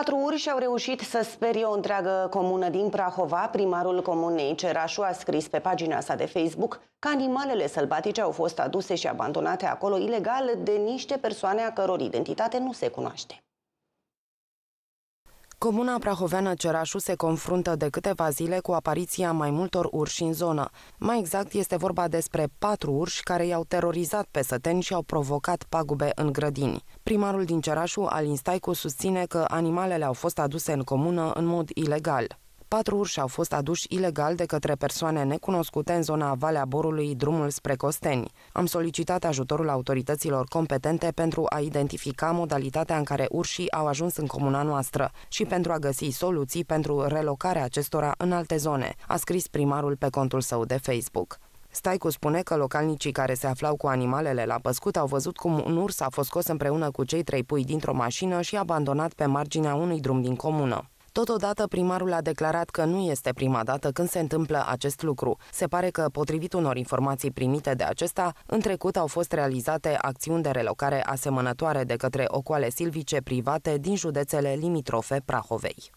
Patru urși au reușit să sperie o întreagă comună din Prahova. Primarul comunei Cerașu a scris pe pagina sa de Facebook că animalele sălbatice au fost aduse și abandonate acolo ilegal de niște persoane a căror identitate nu se cunoaște. Comuna Prahoveană Cerașu se confruntă de câteva zile cu apariția mai multor urși în zonă. Mai exact, este vorba despre patru urși care i-au terorizat pe săteni și au provocat pagube în grădini. Primarul din Cerașu, Alin Staicu, susține că animalele au fost aduse în comună în mod ilegal. Patru urși au fost aduși ilegal de către persoane necunoscute în zona Valea Borului, drumul spre Costeni. Am solicitat ajutorul autorităților competente pentru a identifica modalitatea în care urșii au ajuns în comuna noastră și pentru a găsi soluții pentru relocarea acestora în alte zone, a scris primarul pe contul său de Facebook. Staicu spune că localnicii care se aflau cu animalele la păscut au văzut cum un urs a fost scos împreună cu cei trei pui dintr-o mașină și abandonat pe marginea unui drum din comună. Totodată, primarul a declarat că nu este prima dată când se întâmplă acest lucru. Se pare că, potrivit unor informații primite de acesta, în trecut au fost realizate acțiuni de relocare asemănătoare de către ocoale silvice private din județele limitrofe Prahovei.